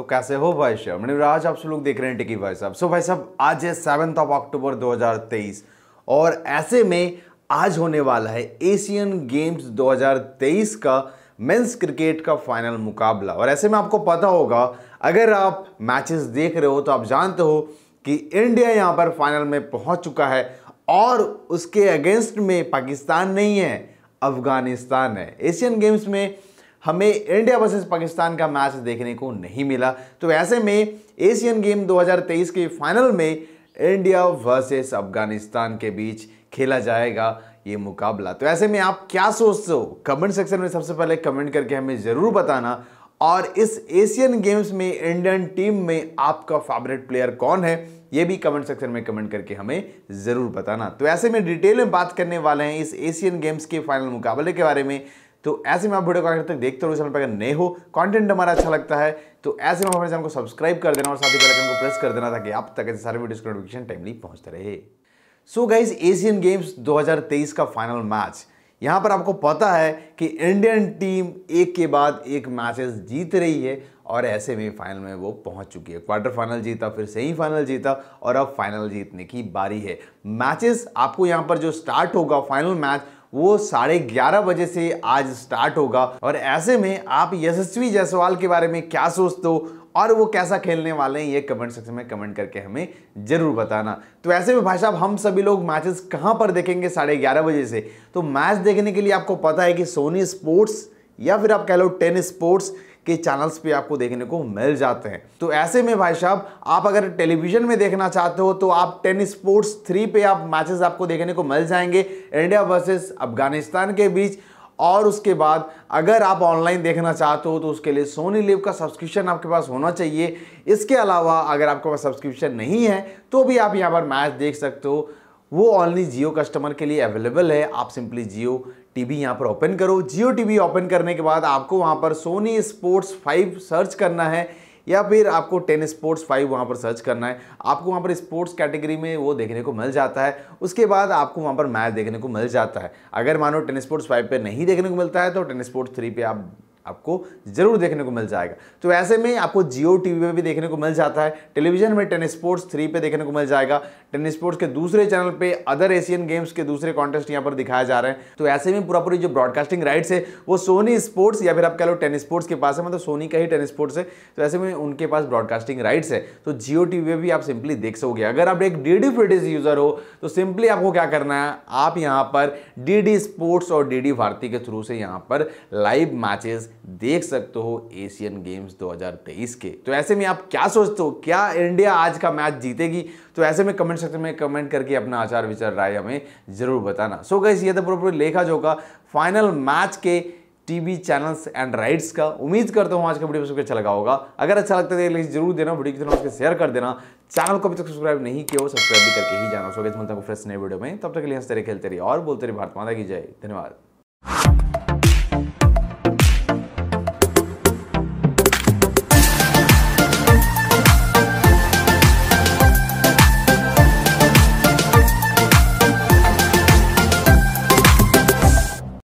तो कैसे हो भाई साहब मैंने मणिराज आप सब लोग देख रहे हैं टिकी भाई साहब सो भाई साहब आज है सेवन्थ ऑफ अक्टूबर 2023 और ऐसे में आज होने वाला है एशियन गेम्स 2023 का मेंस क्रिकेट का फाइनल मुकाबला और ऐसे में आपको पता होगा अगर आप मैचेस देख रहे हो तो आप जानते हो कि इंडिया यहाँ पर फाइनल में पहुँच चुका है और उसके अगेंस्ट में पाकिस्तान नहीं है अफगानिस्तान है एशियन गेम्स में हमें इंडिया वर्सेस पाकिस्तान का मैच देखने को नहीं मिला तो ऐसे में एशियन गेम 2023 के फाइनल में इंडिया वर्सेस अफगानिस्तान के बीच खेला जाएगा ये मुकाबला तो ऐसे में आप क्या सोचते हो कमेंट सेक्शन में सबसे पहले कमेंट करके हमें ज़रूर बताना और इस एशियन गेम्स में इंडियन टीम में आपका फेवरेट प्लेयर कौन है ये भी कमेंट सेक्शन में कमेंट करके हमें ज़रूर बताना तो ऐसे में डिटेल में बात करने वाले हैं इस एशियन गेम्स के फाइनल मुकाबले के बारे में तो ऐसे में आप वीडियो को तक देखते रहो चैनल पर अगर नए हो कंटेंट हमारा अच्छा लगता है तो ऐसे में हमारे चैनल को सब्सक्राइब कर देना और साथ ही बेलाइकन को प्रेस कर देना ताकि आप तक ऐसे सारे वीडियोज़ का नोटिफिकेशन टाइमली पहुंचते रहे सो गाइज एशियन गेम्स दो का फाइनल मैच यहाँ पर आपको पता है कि इंडियन टीम एक के बाद एक मैचेस जीत रही है और ऐसे में फाइनल में वो पहुंच चुकी है क्वार्टर फाइनल जीता फिर सेमीफाइनल जीता और अब फाइनल जीतने की बारी है मैचेस आपको यहाँ पर जो स्टार्ट होगा फाइनल मैच वो साढ़े ग्यारह बजे से आज स्टार्ट होगा और ऐसे में आप यशस्वी जायसवाल के बारे में क्या सोचते हो और वो कैसा खेलने वाले हैं ये कमेंट सेक्शन में कमेंट करके हमें ज़रूर बताना तो ऐसे में भाई साहब हम सभी लोग मैचेस कहाँ पर देखेंगे साढ़े ग्यारह बजे से तो मैच देखने के लिए आपको पता है कि सोनी स्पोर्ट्स या फिर आप कह लो टेन स्पोर्ट्स के चैनल्स पे आपको देखने को मिल जाते हैं तो ऐसे में भाई साहब आप अगर टेलीविजन में देखना चाहते हो तो आप टेन स्पोर्ट्स थ्री पे आप मैचेस आपको देखने को मिल जाएंगे इंडिया वर्सेस अफगानिस्तान के बीच और उसके बाद अगर आप ऑनलाइन देखना चाहते हो तो उसके लिए सोनी लिव का सब्सक्रिप्शन आपके पास होना चाहिए इसके अलावा अगर आपके पास सब्सक्रिप्शन नहीं है तो भी आप यहाँ पर मैच देख सकते हो वो ऑनली जियो कस्टमर के लिए अवेलेबल है आप सिंपली जियो टीवी यहाँ पर ओपन करो जियो टीवी ओपन करने के बाद आपको वहाँ पर सोनी स्पोर्ट्स फाइव सर्च करना है या फिर आपको टेन स्पोर्ट्स फाइव वहाँ पर सर्च करना है आपको वहाँ पर स्पोर्ट्स कैटेगरी में वो देखने को मिल जाता है उसके बाद आपको वहाँ पर मैच देखने को मिल जाता है अगर मानो टेन स्पोर्ट्स फाइव पर नहीं देखने को मिलता है तो टेन स्पोर्ट्स थ्री पे आप आपको जरूर देखने को मिल जाएगा तो ऐसे में आपको जियो टीवी में भी देखने को मिल जाता है टेलीविजन में टेन स्पोर्ट्स थ्री पे देखने को मिल जाएगा टेन स्पोर्ट्स के दूसरे चैनल पे अदर एशियन गेम्स के दूसरे कॉन्टेस्ट यहाँ पर दिखाए जा रहे हैं तो ऐसे में पूरा पूरी जो ब्रॉडकास्टिंग राइट्स है वो सोनी स्पोर्ट्स या फिर आप कह लो टेन स्पोर्ट्स के पास है मतलब सोनी का ही टेन स्पोर्ट्स है तो ऐसे में उनके पास ब्रॉडकास्टिंग राइट्स है तो जियो टीवी में भी आप सिंपली देख सकोगे अगर आप एक डी डी यूजर हो तो सिंपली आपको क्या करना है आप यहाँ पर डी स्पोर्ट्स और डी भारती के थ्रू से यहाँ पर लाइव मैचेस देख सकते हो एशियन गेम्स 2023 के तो ऐसे में आप क्या सोचते हो क्या इंडिया आज का मैच जीतेगी तो ऐसे में कमेंट सेक्शन में कमेंट करके अपना आचार विचार राय हमें जरूर बताना सो गैस ये था पूरा लेखा जोखा फाइनल मैच के टीवी चैनल्स एंड राइट्स का उम्मीद करता हूँ आज का वीडियो सबको अच्छा लगा होगा अगर अच्छा लगता है तो जरूर देना वीडियो की तरह उसके शेयर कर देना चैनल को अभी तक सब्सक्राइब नहीं किया हो सब्सक्राइब भी करके ही जाना सो मिलता हूँ फ्रेश नए वीडियो में तब तक के लिए हंसते रहे खेलते रहिए और बोलते रहे भारत माता की जय धन्यवाद